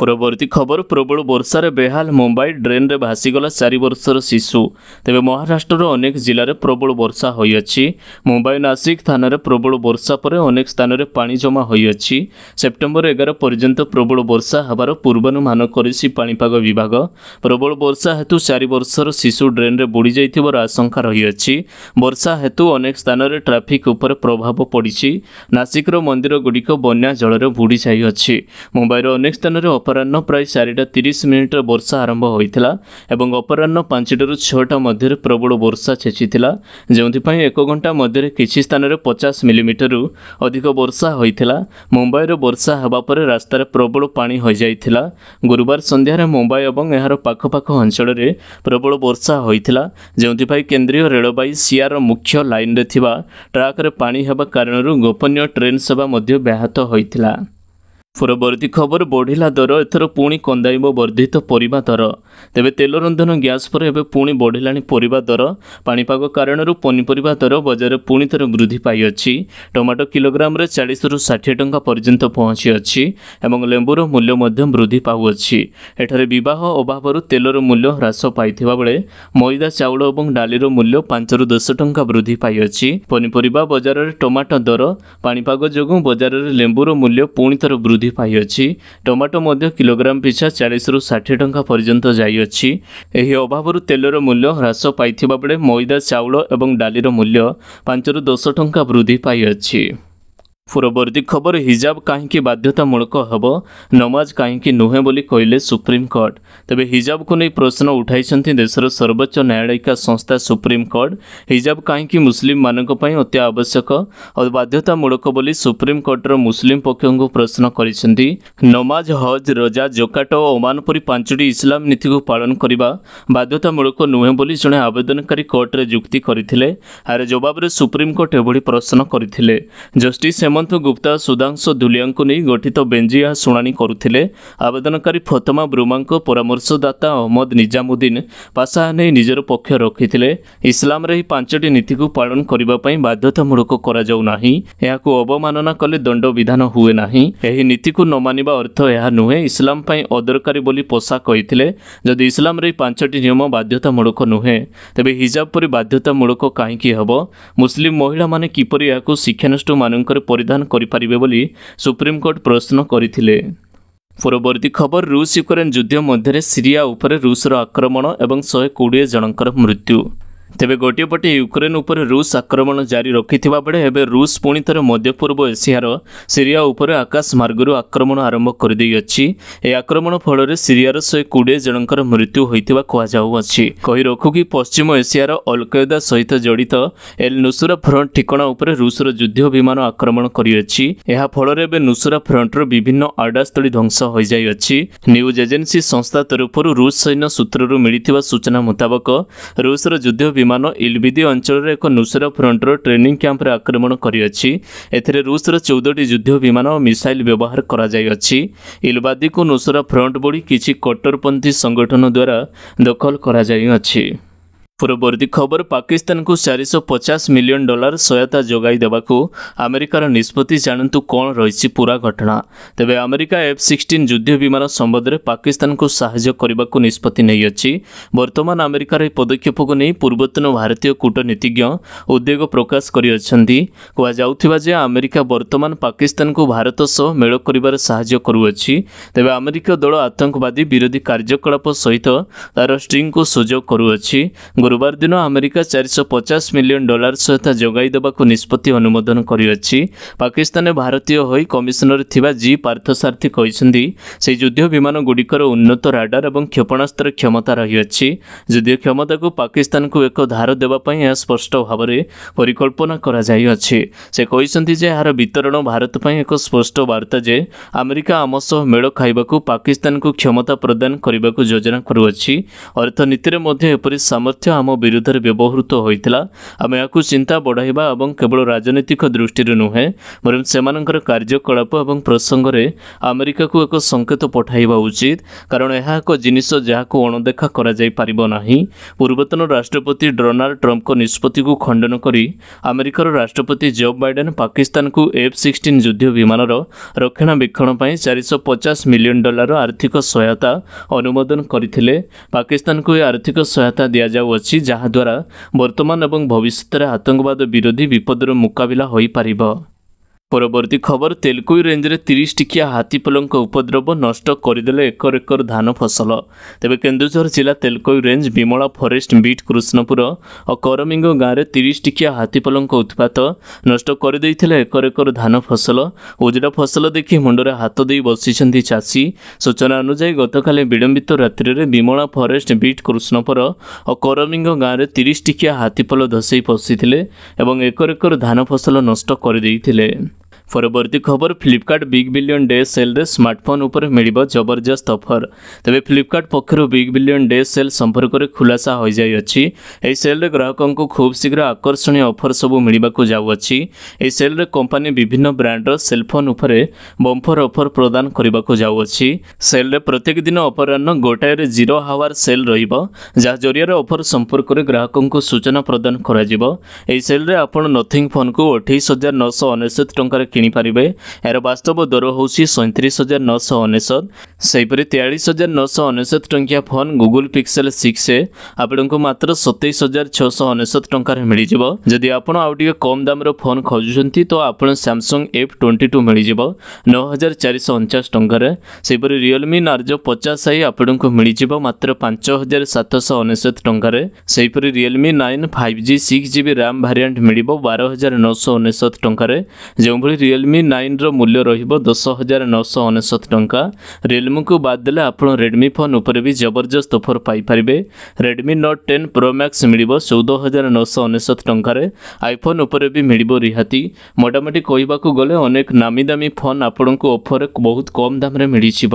ପରବର୍ତ୍ତୀ ଖବର ପ୍ରବଳ ବର୍ଷାରେ ବେହାଲ ମୁମ୍ବାଇ ଡ୍ରେନ୍ରେ ଭାସିଗଲା ଚାରି ବର୍ଷର ଶିଶୁ ତେବେ ମହାରାଷ୍ଟ୍ରର ଅନେକ ଜିଲ୍ଲାରେ ପ୍ରବଳ ବର୍ଷା ହୋଇଅଛି ମୁମ୍ବାଇ ନାସିକ୍ ଥାନାରେ ପ୍ରବଳ ବର୍ଷା ପରେ ଅନେକ ସ୍ଥାନରେ ପାଣି ଜମା ହୋଇଅଛି ସେପ୍ଟେମ୍ବର ଏଗାର ପର୍ଯ୍ୟନ୍ତ ପ୍ରବଳ ବର୍ଷା ହେବାର ପୂର୍ବାନୁମାନ କରିଛି ପାଣିପାଗ ବିଭାଗ ପ୍ରବଳ ବର୍ଷା ହେତୁ ଚାରି ବର୍ଷର ଶିଶୁ ଡ୍ରେନ୍ରେ ବୁଡ଼ିଯାଇଥିବାର ଆଶଙ୍କା ରହିଅଛି ବର୍ଷା ହେତୁ ଅନେକ ସ୍ଥାନରେ ଟ୍ରାଫିକ୍ ଉପରେ ପ୍ରଭାବ ପଡ଼ିଛି ନାସିକର ମନ୍ଦିରଗୁଡ଼ିକ ବନ୍ୟା ଜଳରେ ବୁଡ଼ିଯାଇଅଛି ମୁମ୍ବାଇର ଅନେକ ସ୍ଥାନରେ ଅପରାହ୍ନ ପ୍ରାୟ ଚାରିଟା ତିରିଶ ମିନିଟ୍ରେ ବର୍ଷା ଆରମ୍ଭ ହୋଇଥିଲା ଏବଂ ଅପରାହ୍ନ ପାଞ୍ଚଟାରୁ ଛଅଟା ମଧ୍ୟରେ ପ୍ରବଳ ବର୍ଷା ଛେଚିଥିଲା ଯେଉଁଥିପାଇଁ ଏକ ଘଣ୍ଟା ମଧ୍ୟରେ କିଛି ସ୍ଥାନରେ ପଚାଶ ମିଲିମିଟରରୁ ଅଧିକ ବର୍ଷା ହୋଇଥିଲା ମୁମ୍ବାଇରେ ବର୍ଷା ହେବା ପରେ ରାସ୍ତାରେ ପ୍ରବଳ ପାଣି ହୋଇଯାଇଥିଲା ଗୁରୁବାର ସନ୍ଧ୍ୟାରେ ମୁମ୍ବାଇ ଏବଂ ଏହାର ପାଖପାଖ ଅଞ୍ଚଳରେ ପ୍ରବଳ ବର୍ଷା ହୋଇଥିଲା ଯେଉଁଥିପାଇଁ କେନ୍ଦ୍ରୀୟ ରେଳବାଇ ସିଆର ମୁଖ୍ୟ ଲାଇନ୍ରେ ଥିବା ଟ୍ରାକ୍ରେ ପାଣି ହେବା କାରଣରୁ ଗୋପନୀୟ ଟ୍ରେନ୍ ସେବା ମଧ୍ୟ ବ୍ୟାହତ ହୋଇଥିଲା ପରବର୍ତ୍ତୀ ଖବର ବଢ଼ିଲା ଦର ଏଥର ପୁଣି କନ୍ଦାଇବ ବର୍ଦ୍ଧିତ ପରିବା ଦର ତେବେ ତେଲ ରନ୍ଧନ ଗ୍ୟାସ୍ ପରେ ଏବେ ପୁଣି ବଢ଼ିଲାଣି ପରିବା ଦର ପାଣିପାଗ କାରଣରୁ ପନିପରିବା ଦର ବଜାରରେ ପୁଣି ଥରେ ବୃଦ୍ଧି ପାଇଅଛି ଟମାଟୋ କିଲୋଗ୍ରାମରେ ଚାଳିଶରୁ ଷାଠିଏ ଟଙ୍କା ପର୍ଯ୍ୟନ୍ତ ପହଞ୍ଚିଅଛି ଏବଂ ଲେମ୍ବୁର ମୂଲ୍ୟ ମଧ୍ୟ ବୃଦ୍ଧି ପାଉଅଛି ଏଠାରେ ବିବାହ ଅଭାବରୁ ତେଲର ମୂଲ୍ୟ ହ୍ରାସ ପାଇଥିବା ବେଳେ ମଇଦା ଚାଉଳ ଏବଂ ଡାଲିର ମୂଲ୍ୟ ପାଞ୍ଚରୁ ଦଶ ଟଙ୍କା ବୃଦ୍ଧି ପାଇଅଛି ପନିପରିବା ବଜାରରେ ଟମାଟୋ ଦର ପାଣିପାଗ ଯୋଗୁଁ ବଜାରରେ ଲେମ୍ବୁର ମୂଲ୍ୟ ପୁଣି ଥରେ ବୃଦ୍ଧି ବୃଦ୍ଧି ପାଇଅଛି ଟମାଟୋ ମଧ୍ୟ କିଲୋଗ୍ରାମ ପିଛା ଚାଳିଶରୁ ଷାଠିଏ ଟଙ୍କା ପର୍ଯ୍ୟନ୍ତ ଯାଇଅଛି ଏହି ଅଭାବରୁ ତେଲର ମୂଲ୍ୟ ହ୍ରାସ ପାଇଥିବା ବେଳେ ମଇଦା ଚାଉଳ ଏବଂ ଡାଲିର ମୂଲ୍ୟ ପାଞ୍ଚରୁ ଦଶ ଟଙ୍କା ବୃଦ୍ଧି ପାଇଅଛି ପୂରବର୍ତ୍ତୀ ଖବର ହିଜାବ କାହିଁକି ବାଧ୍ୟତାମୂଳକ ହେବ ନମାଜ କାହିଁକି ନୁହେଁ ବୋଲି କହିଲେ ସୁପ୍ରିମକୋର୍ଟ ତେବେ ହିଜାବକୁ ନେଇ ପ୍ରଶ୍ନ ଉଠାଇଛନ୍ତି ଦେଶର ସର୍ବୋଚ୍ଚ ନ୍ୟାୟାଳୟିକା ସଂସ୍ଥା ସୁପ୍ରିମକୋର୍ଟ ହିଜାବ କାହିଁକି ମୁସଲିମମାନଙ୍କ ପାଇଁ ଅତି ଆବଶ୍ୟକ ଓ ବାଧ୍ୟତାମୂଳକ ବୋଲି ସୁପ୍ରିମକୋର୍ଟର ମୁସଲିମ ପକ୍ଷଙ୍କୁ ପ୍ରଶ୍ନ କରିଛନ୍ତି ନମାଜ ହଜ୍ ରଜା ଜୋକାଟ ଓ ଓମାନ ପରି ପାଞ୍ଚଟି ଇସଲାମ ନୀତିକୁ ପାଳନ କରିବା ବାଧ୍ୟତାମୂଳକ ନୁହେଁ ବୋଲି ଜଣେ ଆବେଦନକାରୀ କୋର୍ଟରେ ଯୁକ୍ତି କରିଥିଲେ ଏହାର ଜବାବରେ ସୁପ୍ରିମକୋର୍ଟ ଏଭଳି ପ୍ରଶ୍ନ କରିଥିଲେ ଜଷ୍ଟିସ୍ ଏମ অন্ত গুপ্ত সুদানসদুল্যাঙ্কনি গঠিত বেঞ্জিয়া সোণানি করুtile আবেদনকারী ফতমা ব্রুমাঙ্ক পরামর্শদাতা আহমদ নিজামউদ্দিন পাসা নে নিজৰ পক্ষ ৰখিতtile ইসলাম ৰে পাঁচটা নীতি কো পালন কৰিব পাে বাইদ্ধতমূলক কৰা যাও নাহি ইয়াকে অপমাননা কৰলে দণ্ড বিধান হ'ওে নাহি এই নীতি কো নো মানিবা অর্থ ইয়া নহ'ে ইসলাম পাই अदरकारी বলি পোসা কৈtile যদি ইসলাম ৰে পাঁচটা নিয়ম বাধ্যতামূলক নহ'ে তebe হিজাবৰ বাদ্ধতামূলক কাই কি হ'ব মুছলিম মহিলা মানে কিপরি ইয়া কো শিক্ষানুষ্ট মানুকৰ পৰি ପରିଧାନ କରିପାରିବେ ବୋଲି ସୁପ୍ରିମକୋର୍ଟ ପ୍ରଶ୍ନ କରିଥିଲେ ପରବର୍ତ୍ତୀ ଖବର ରୁଷ ୟୁକ୍ରେନ୍ ଯୁଦ୍ଧ ମଧ୍ୟରେ ସିରିଆ ଉପରେ ରୁଷର ଆକ୍ରମଣ ଏବଂ ଶହେ କୋଡ଼ିଏ ଜଣଙ୍କର ମୃତ୍ୟୁ ତେବେ ଗୋଟିଏ ପଟେ ୟୁକ୍ରେନ୍ ଉପରେ ରୁଷ ଆକ୍ରମଣ ଜାରି ରଖିଥିବା ବେଳେ ଏବେ ରୁଷ ପୁଣି ଥରେ ମଧ୍ୟପୂର୍ବ ଏସିଆର ସିରିଆ ଉପରେ ଆକାଶ ମାର୍ଗରୁ ଆକ୍ରମଣ ଆରମ୍ଭ କରିଦେଇଅଛି ଏହି ଆକ୍ରମଣ ଫଳରେ ସିରିଆର ଶହେ କୋଡ଼ିଏ ଜଣଙ୍କର ମୃତ୍ୟୁ ହୋଇଥିବା କୁହାଯାଉଅଛି କହି ରଖୁକି ପଶ୍ଚିମ ଏସିଆର ଅଲକଏଦା ସହିତ ଜଡ଼ିତ ଏଲ୍ ନୁସୁରା ଫ୍ରଣ୍ଟ ଠିକଣା ଉପରେ ରୁଷର ଯୁଦ୍ଧ ବିମାନ ଆକ୍ରମଣ କରିଅଛି ଏହା ଫଳରେ ଏବେ ନୁସୁରା ଫ୍ରଣ୍ଟର ବିଭିନ୍ନ ଆଡ୍ଡାସ୍ଥଳୀ ଧ୍ୱଂସ ହୋଇଯାଇଅଛି ନ୍ୟୁଜ୍ ଏଜେନ୍ସି ସଂସ୍ଥା ତରଫରୁ ରୁଷ ସୈନ୍ୟ ସୂତ୍ରରୁ ମିଳିଥିବା ସୂଚନା ମୁତାବକ ରୁଷର ଯୁଦ୍ଧ ବିମାନ ବିମାନ ଇଲବିଦି ଅଞ୍ଚଳରେ ଏକ ନୁସେର ଫ୍ରଣ୍ଟର ଟ୍ରେନିଂ କ୍ୟାମ୍ପରେ ଆକ୍ରମଣ କରିଅଛି ଏଥିରେ ରୁଷର ଚଉଦଟି ଯୁଦ୍ଧ ବିମାନ ଓ ମିସାଇଲ୍ ବ୍ୟବହାର କରାଯାଇଅଛି ଇଲବାଦିକୁ ନୁସେର ଫ୍ରଣ୍ଟ ଭଳି କିଛି କଟ୍ଟରପନ୍ଥୀ ସଂଗଠନ ଦ୍ୱାରା ଦଖଲ କରାଯାଇଅଛି ପୂର୍ବବର୍ତ୍ତୀ ଖବର ପାକିସ୍ତାନକୁ ଚାରିଶହ ପଚାଶ ମିଲିୟନ ଡଲାର ସହାୟତା ଯୋଗାଇ ଦେବାକୁ ଆମେରିକାର ନିଷ୍ପତ୍ତି ଜାଣନ୍ତୁ କ'ଣ ରହିଛି ପୁରା ଘଟଣା ତେବେ ଆମେରିକା ଏଫ୍ ସିକ୍ସଟିନ୍ ଯୁଦ୍ଧ ବିମାନ ସମ୍ବନ୍ଧରେ ପାକିସ୍ତାନକୁ ସାହାଯ୍ୟ କରିବାକୁ ନିଷ୍ପତ୍ତି ନେଇଅଛି ବର୍ତ୍ତମାନ ଆମେରିକାର ଏହି ପଦକ୍ଷେପକୁ ନେଇ ପୂର୍ବତନ ଭାରତୀୟ କୂଟନୀତିଜ୍ଞ ଉଦ୍ବେଗ ପ୍ରକାଶ କରିଅଛନ୍ତି କୁହାଯାଉଥିବା ଯେ ଆମେରିକା ବର୍ତ୍ତମାନ ପାକିସ୍ତାନକୁ ଭାରତ ସହ ମେଳ କରିବାରେ ସାହାଯ୍ୟ କରୁଅଛି ତେବେ ଆମେରିକୀୟ ଦଳ ଆତଙ୍କବାଦୀ ବିରୋଧୀ କାର୍ଯ୍ୟକଳାପ ସହିତ ତା'ର ଷ୍ଟ୍ରିଂକୁ ସୁଯୋଗ କରୁଅଛି ଗୁରୁବାର ଦିନ ଆମେରିକା ଚାରିଶହ ପଚାଶ ମିଲିୟନ ଡଲାର ସହାୟତା ଯୋଗାଇ ଦେବାକୁ ନିଷ୍ପତ୍ତି ଅନୁମୋଦନ କରିଅଛି ପାକିସ୍ତାନରେ ଭାରତୀୟ ହୋଇ କମିଶନର ଥିବା ଜି ପାର୍ଥସାର୍ଥୀ କହିଛନ୍ତି ସେହି ଯୁଦ୍ଧ ବିମାନଗୁଡ଼ିକର ଉନ୍ନତ ରାଡାର ଏବଂ କ୍ଷେପଣାସ୍ତ୍ର କ୍ଷମତା ରହିଅଛି ଯଦିଓ କ୍ଷମତାକୁ ପାକିସ୍ତାନକୁ ଏକ ଧାର ଦେବା ପାଇଁ ଏହା ସ୍ପଷ୍ଟ ଭାବରେ ପରିକଳ୍ପନା କରାଯାଇଅଛି ସେ କହିଛନ୍ତି ଯେ ଏହାର ବିତରଣ ଭାରତ ପାଇଁ ଏକ ସ୍ପଷ୍ଟ ବାର୍ତ୍ତା ଯେ ଆମେରିକା ଆମ ସହ ମେଳ ଖାଇବାକୁ ପାକିସ୍ତାନକୁ କ୍ଷମତା ପ୍ରଦାନ କରିବାକୁ ଯୋଜନା କରୁଅଛି ଅର୍ଥନୀତିରେ ମଧ୍ୟ ଏପରି ସାମର୍ଥ୍ୟ ଆମ ବିରୁଦ୍ଧରେ ବ୍ୟବହୃତ ହୋଇଥିଲା ଆମେ ଏହାକୁ ଚିନ୍ତା ବଢ଼ାଇବା ଏବଂ କେବଳ ରାଜନୈତିକ ଦୃଷ୍ଟିରୁ ନୁହେଁ ବରଂ ସେମାନଙ୍କର କାର୍ଯ୍ୟକଳାପ ଏବଂ ପ୍ରସଙ୍ଗରେ ଆମେରିକାକୁ ଏକ ସଙ୍କେତ ପଠାଇବା ଉଚିତ କାରଣ ଏହା ଏକ ଜିନିଷ ଯାହାକୁ ଅଣଦେଖା କରାଯାଇପାରିବ ନାହିଁ ପୂର୍ବତନ ରାଷ୍ଟ୍ରପତି ଡୋନାଲ୍ଡ ଟ୍ରମ୍ପଙ୍କ ନିଷ୍ପତ୍ତିକୁ ଖଣ୍ଡନ କରି ଆମେରିକାର ରାଷ୍ଟ୍ରପତି ଜୋ ବାଇଡେନ୍ ପାକିସ୍ତାନକୁ ଏଫ୍ ସିକ୍ସଟିନ୍ ଯୁଦ୍ଧ ବିମାନର ରକ୍ଷଣାବେକ୍ଷଣ ପାଇଁ ଚାରିଶହ ପଚାଶ ମିଲିୟନ୍ ଡଲାର ଆର୍ଥିକ ସହାୟତା ଅନୁମୋଦନ କରିଥିଲେ ପାକିସ୍ତାନକୁ ଏହି ଆର୍ଥିକ ସହାୟତା ଦିଆଯାଉଅଛି ଅଛି ଯାହାଦ୍ୱାରା ବର୍ତ୍ତମାନ ଏବଂ ଭବିଷ୍ୟତରେ ଆତଙ୍କବାଦ ବିରୋଧୀ ବିପଦର ମୁକାବିଲା ହୋଇପାରିବ ପରବର୍ତ୍ତୀ ଖବର ତେଲକୁଇ ରେଞ୍ଜରେ ତିରିଶ ଟିକିଆ ହାତୀପଲଙ୍କ ଉପଦ୍ରବ ନଷ୍ଟ କରିଦେଲେ ଏକର ଏକର ଧାନ ଫସଲ ତେବେ କେନ୍ଦୁଝର ଜିଲ୍ଲା Telkoi range Bimala forest beat Krishnapur ଓ କରମିଙ୍ଗ ଗାଁରେ ତିରିଶ ଟିକିଆ ହାତୀପଲଙ୍କ ଉତ୍ପାତ ନଷ୍ଟ କରିଦେଇଥିଲେ ଏକର ଏକର ଧାନ ଫସଲ ଉଜୁଡ଼ା ଫସଲ ଦେଖି ମୁଣ୍ଡରେ ହାତ ଦେଇ ବସିଛନ୍ତି ଚାଷୀ ସୂଚନା ଅନୁଯାୟୀ ଗତକାଲି ବିଳମ୍ବିତ ରାତ୍ରିରେ ବିମଳା ଫରେଷ୍ଟ ବିଟ୍ କୃଷ୍ଣପୁର ଓ କରମିଙ୍ଗ ଗାଁରେ ତିରିଶ ଟିକିଆ ହାତୀପଲ ଧସେଇ ପଶିଥିଲେ ଏବଂ ଏକର ଏକର ଧାନ ଫସଲ ନଷ୍ଟ କରିଦେଇଥିଲେ ପରବର୍ତ୍ତୀ ଖବର ଫ୍ଲିପକାର୍ଟ ବିଗ୍ ବିଲିୟନ୍ ଡେ ସେଲ୍ରେ ସ୍ମାର୍ଟଫୋନ୍ ଉପରେ ମିଳିବ ଜବରଦସ୍ତ ଅଫର୍ ତେବେ ଫ୍ଲିପକାର୍ଟ ପକ୍ଷରୁ ବିଗ୍ ବିଲିୟନ୍ ଡେ ସେଲ୍ ସମ୍ପର୍କରେ ଖୁଲାସା ହୋଇଯାଇଅଛି ଏହି ସେଲ୍ରେ ଗ୍ରାହକଙ୍କୁ ଖୁବ୍ ଶୀଘ୍ର ଆକର୍ଷଣୀୟ ଅଫର୍ ସବୁ ମିଳିବାକୁ ଯାଉଅଛି ଏହି ସେଲ୍ରେ କମ୍ପାନୀ ବିଭିନ୍ନ ବ୍ରାଣ୍ଡର ସେଲ୍ଫୋନ୍ ଉପରେ ବମ୍ଫର ଅଫର୍ ପ୍ରଦାନ କରିବାକୁ ଯାଉଅଛି ସେଲ୍ରେ ପ୍ରତ୍ୟେକ ଦିନ ଅପରାହ୍ନ ଗୋଟାଏରେ ଜିରୋ ହାୱାର ସେଲ୍ ରହିବ ଯାହା ଜରିଆରେ ଅଫର୍ ସମ୍ପର୍କରେ ଗ୍ରାହକଙ୍କୁ ସୂଚନା ପ୍ରଦାନ କରାଯିବ ଏହି ସେଲ୍ରେ ଆପଣ ନଥିଙ୍ଗ ଫୋନ୍କୁ ଅଠେଇଶ ହଜାର ନଅଶହ ଅନେଶ୍ୱତ ଟଙ୍କାରେ ני পারিবে এর বাস্তব দর হউসি 37919 সেইপরে 43999 টংকা ফোন গুগল পিক্সেল 6a আপড়ونکو মাত্র 27699 টংকারে মিলিজিবো যদি আপোন অডিকে কম দামৰ ফোন খোজুচନ୍ତି ত আপোন Samsung F22 মিলিজিবো 9449 টংকারে সেইপরে Realme Narzo 50 আই আপড়ونکو মিলিজিবো মাত্র 5799 টংকারে সেইপরে Realme 9 5G 6GB RAM variant মিলিব 12999 টংকারে জেমব ରିଅଲମି ନାଇନ୍ର ମୂଲ୍ୟ ରହିବ ଦଶ ହଜାର ନଅଶହ ଅନେଶତ ଟଙ୍କା ରିଅଲମିକୁ ବାଦ୍ ଦେଲେ ଆପଣ ରେଡ଼ମି ଫୋନ୍ ଉପରେ ବି ଜବରଦସ୍ତ ଅଫର୍ ପାଇପାରିବେ Redmi note ten pro max ମିଳିବ ଚଉଦ ହଜାର ନଅଶହ ଅନେଶତ ଟଙ୍କାରେ ଆଇଫୋନ୍ ଉପରେ ବି ମିଳିବ ରିହାତି ମୋଟାମୋଟି କହିବାକୁ ଗଲେ ଅନେକ ନାମୀ ଦାମୀ ଫୋନ୍ ଆପଣଙ୍କୁ ଅଫର୍ ବହୁତ କମ୍ ଦାମ୍ରେ ମିଳିଯିବ